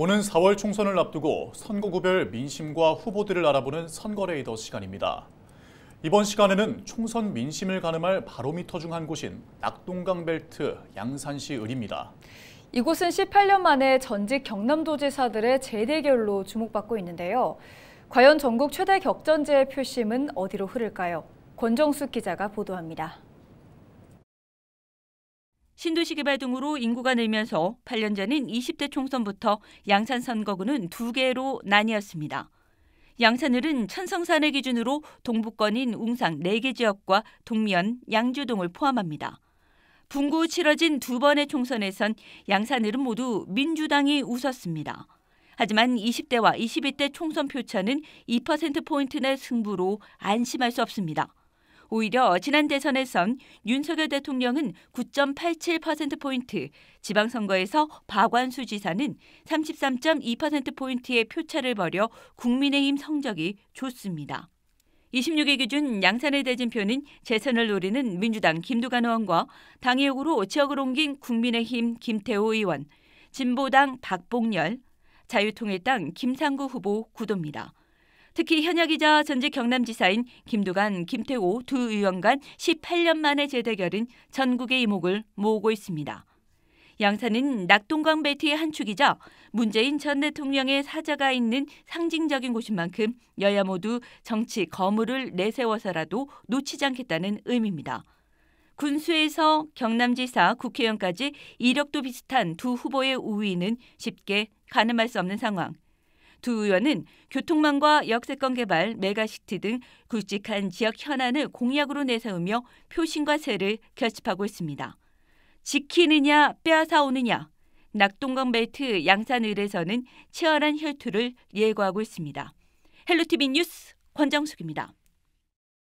오는 4월 총선을 앞두고 선거구별 민심과 후보들을 알아보는 선거레이더 시간입니다. 이번 시간에는 총선 민심을 가늠할 바로미터 중 한 곳인 낙동강 벨트 양산시 을입니다. 이곳은 18년 만에 전직 경남도지사들의 재대결로 주목받고 있는데요. 과연 전국 최대 격전지의 표심은 어디로 흐를까요? 권정숙 기자가 보도합니다. 신도시 개발 등으로 인구가 늘면서 8년 전인 20대 총선부터 양산 선거구는 두 개로 나뉘었습니다. 양산을은 천성산의 기준으로 동북권인 웅상 4개 지역과 동면, 양주동을 포함합니다. 분구 치러진 두 번의 총선에선 양산을은 모두 민주당이 웃었습니다. 하지만 20대와 2 1대 총선 표차는 2%포인트 내 승부로 안심할 수 없습니다. 오히려 지난 대선에선 윤석열 대통령은 9.87%포인트, 지방선거에서 박완수 지사는 33.2%포인트의 표차를 벌여 국민의힘 성적이 좋습니다. 26일 기준 양산의 대진표는 재선을 노리는 민주당 김두관 의원과 당의역으로 지역을 옮긴 국민의힘 김태호 의원, 진보당 박봉열, 자유통일당 김상구 후보 구도입니다. 특히 현역이자 전직 경남지사인 김두관, 김태호 두 의원 간 18년 만의 재대결은 전국의 이목을 모으고 있습니다. 양산은 낙동강 배트의 한 축이자 문재인 전 대통령의 사자가 있는 상징적인 곳인 만큼 여야 모두 정치 거물을 내세워서라도 놓치지 않겠다는 의미입니다. 군수에서 경남지사 국회의원까지 이력도 비슷한 두 후보의 우위는 쉽게 가늠할 수 없는 상황. 두 의원은 교통망과 역세권 개발, 메가시티 등 굵직한 지역 현안을 공약으로 내세우며 표심과 세를 결집하고 있습니다. 지키느냐 빼앗아오느냐 낙동강 벨트 양산을에서는 치열한 혈투를 예고하고 있습니다. 헬로티비 뉴스 권정숙입니다.